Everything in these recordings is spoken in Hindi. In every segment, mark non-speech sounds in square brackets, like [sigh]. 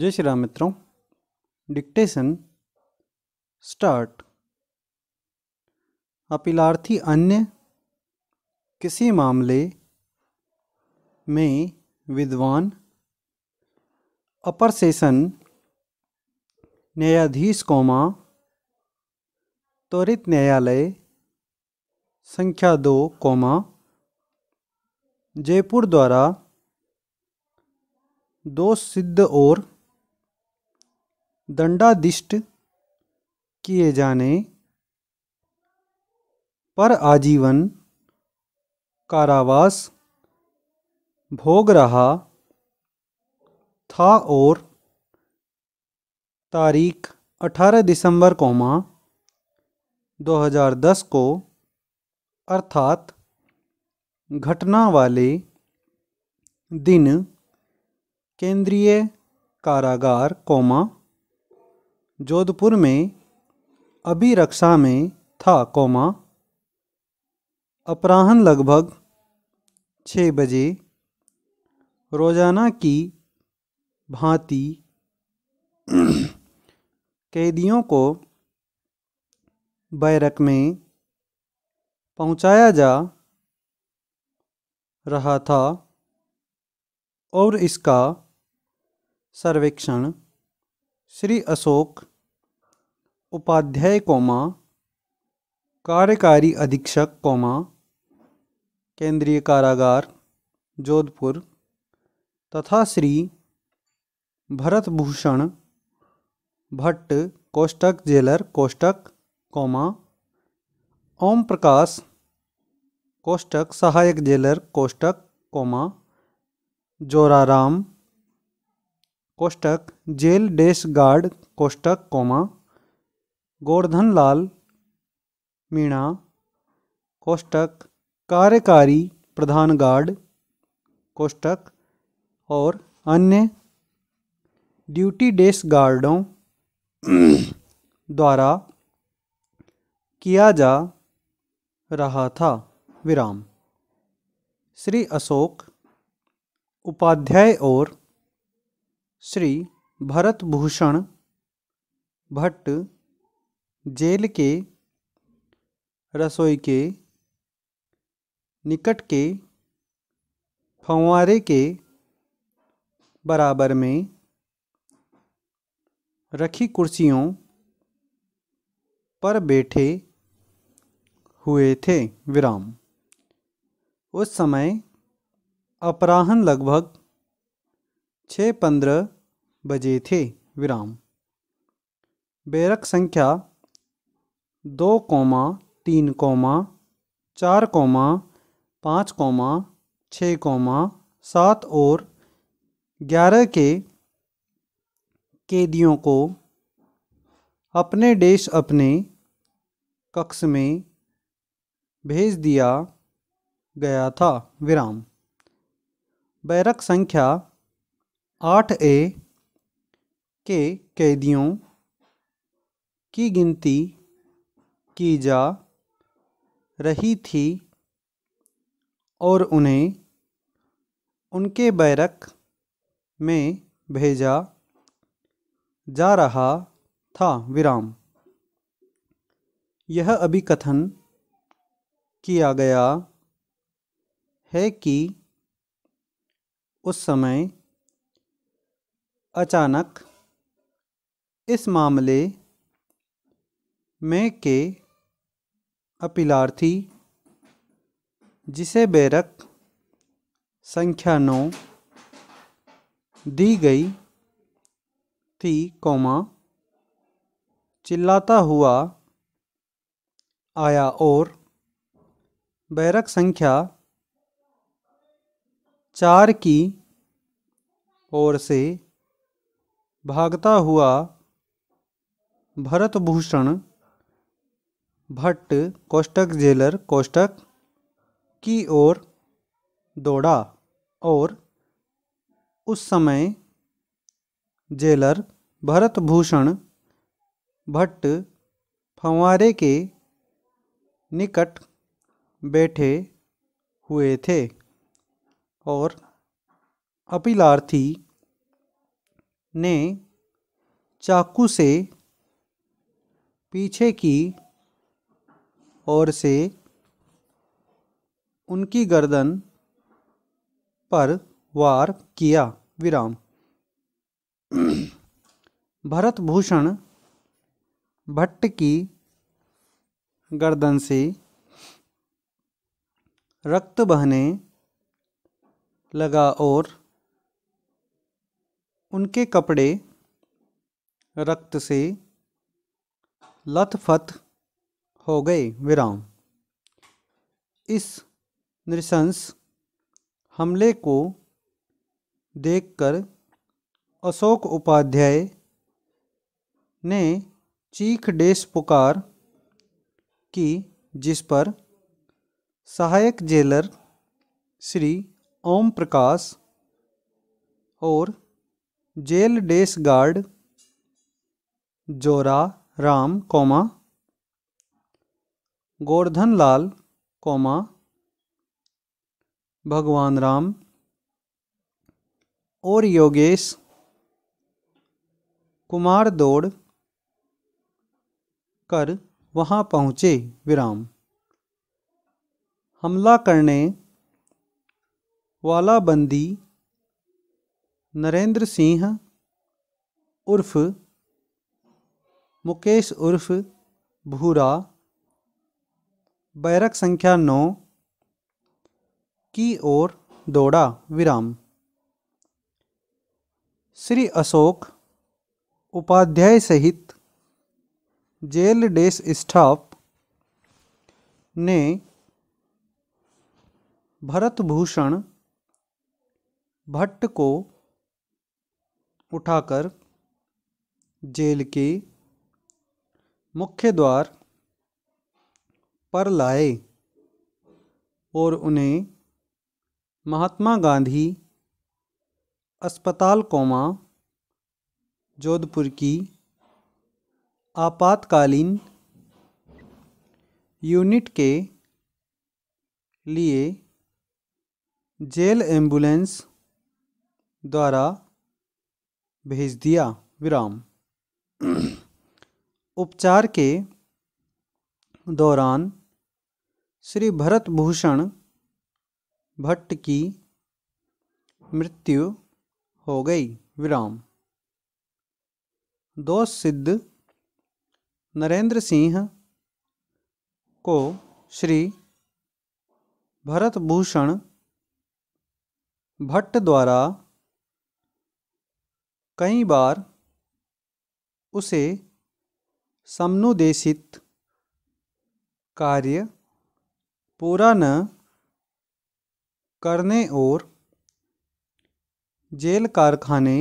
जय श्री राम मित्रों डिक्टेशन स्टार्ट अपीलार्थी अन्य किसी मामले में विद्वान अपर सेशन न्यायाधीश कौमा त्वरित न्यायालय संख्या दो कौमा जयपुर द्वारा दो सिद्ध और दंडादिष्ट किए जाने पर आजीवन कारावास भोग रहा था और तारीख 18 दिसंबर कोमा 2010 को अर्थात घटना वाले दिन केंद्रीय कारागार कोमा जोधपुर में अभी रक्षा में था कोमा अपराहन लगभग छ बजे रोज़ाना की भांति [clears throat] कैदियों को बैरक में पहुंचाया जा रहा था और इसका सर्वेक्षण श्री अशोक उपाध्याय कौमा कार्यकारी अधीक्षक कौमा केंद्रीय कारागार जोधपुर तथा श्री भरत भूषण भट्ट कोष्टक जेलर कोष्टक कौमा ओम प्रकाश कोष्टक सहायक जेलर कोष्टक कौमा जोराराम कोष्टक जेल डेश गार्ड कोष्टक कौमा गोवर्धन लाल मीणा कोष्टक कार्यकारी प्रधान गार्ड कोष्टक और अन्य ड्यूटी डेस्क गार्डों द्वारा किया जा रहा था विराम श्री अशोक उपाध्याय और श्री भरत भूषण भट्ट जेल के रसोई के निकट के फंवारे के बराबर में रखी कुर्सियों पर बैठे हुए थे विराम उस समय अपराहन लगभग छ पंद्रह बजे थे विराम बैरक संख्या दो कौमा तीन कौमा चार कौमा पाँच कौमा छः कौमा सात और ग्यारह के कैदियों को अपने देश अपने कक्ष में भेज दिया गया था विराम बैरक संख्या आठ ए के कैदियों की गिनती की जा रही थी और उन्हें उनके बैरक में भेजा जा रहा था विराम यह अभी कथन किया गया है कि उस समय अचानक इस मामले में के अपिलार्थी जिसे बेरक संख्या नौ दी गई थी कौमा चिल्लाता हुआ आया और बैरक संख्या चार की ओर से भागता हुआ भरत भूषण भट्ट कोष्टक जेलर कोष्टक की ओर दौड़ा और उस समय जेलर भरत भूषण भट्ट फंवारे के निकट बैठे हुए थे और अपिलार्थी ने चाकू से पीछे की ओर से उनकी गर्दन पर वार किया विराम भरत भूषण भट्ट की गर्दन से रक्त बहने लगा और उनके कपड़े रक्त से लथपथ हो गए विराम इस नृशंस हमले को देखकर अशोक उपाध्याय ने चीख डेस पुकार की जिस पर सहायक जेलर श्री ओम प्रकाश और jail dash guard Jora Ram comma Govardhan Lal comma भगवान राम और योगेश कुमार दौड़ कर वहां पहुँचे विराम हमला करने वाला बंदी नरेंद्र सिंह उर्फ मुकेश उर्फ भूरा बैरक संख्या नौ की ओर दौड़ा विराम श्री अशोक उपाध्याय सहित जेल डेस स्टाफ ने भरत भूषण भट्ट को उठाकर जेल के मुख्य द्वार पर लाए और उन्हें महात्मा गांधी अस्पताल कोमा जोधपुर की आपातकालीन यूनिट के लिए जेल एम्बुलेंस द्वारा भेज दिया विराम [clears throat] उपचार के दौरान श्री भरत भूषण भट्ट की मृत्यु हो गई विराम दो सिद्ध नरेंद्र सिंह को श्री भरत भूषण भट्ट द्वारा कई बार उसे समनुदेशित कार्य पूरा न करने और जेल कारखाने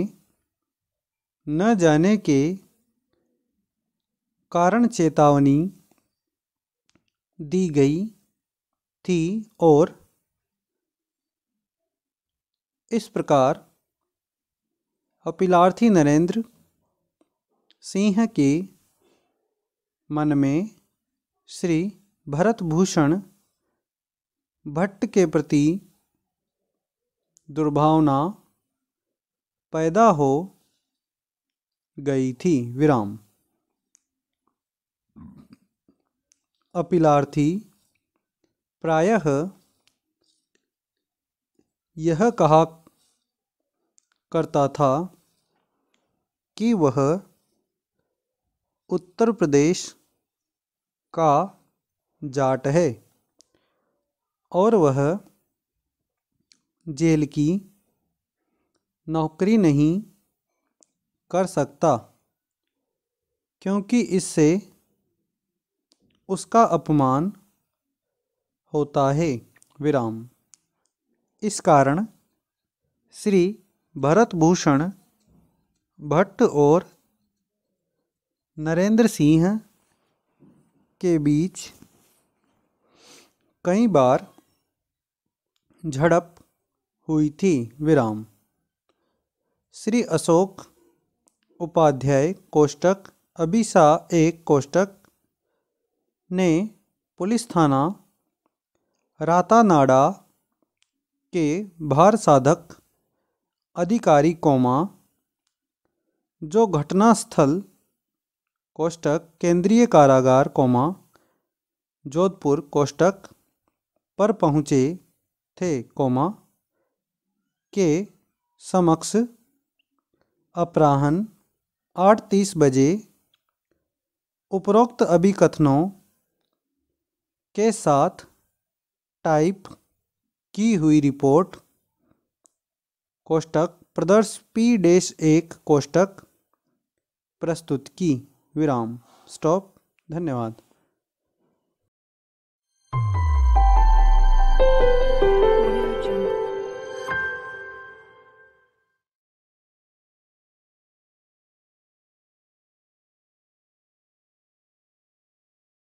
न जाने के कारण चेतावनी दी गई थी और इस प्रकार अपीलार्थी नरेंद्र सिंह के मन में श्री भरत भूषण भट्ट के प्रति दुर्भावना पैदा हो गई थी विराम अपिलार्थी प्रायः यह कहा करता था कि वह उत्तर प्रदेश का जाट है और वह जेल की नौकरी नहीं कर सकता क्योंकि इससे उसका अपमान होता है विराम इस कारण श्री भरत भूषण भट्ट और नरेंद्र सिंह के बीच कई बार झड़प हुई थी विराम श्री अशोक उपाध्याय कोष्टक अभिशा एक कोष्टक ने पुलिस थाना रातानाडा के भार साधक अधिकारी कोमा जो घटनास्थल कोष्टक केंद्रीय कारागार कोमा जोधपुर कोष्टक पर पहुँचे थे कोमा के समक्ष अपराहन आठ तीस बजे उपरोक्त अभिकथनों के साथ टाइप की हुई रिपोर्ट कोष्टक प्रदर्श पी डेश एक कोष्टक प्रस्तुत की विराम स्टॉप धन्यवाद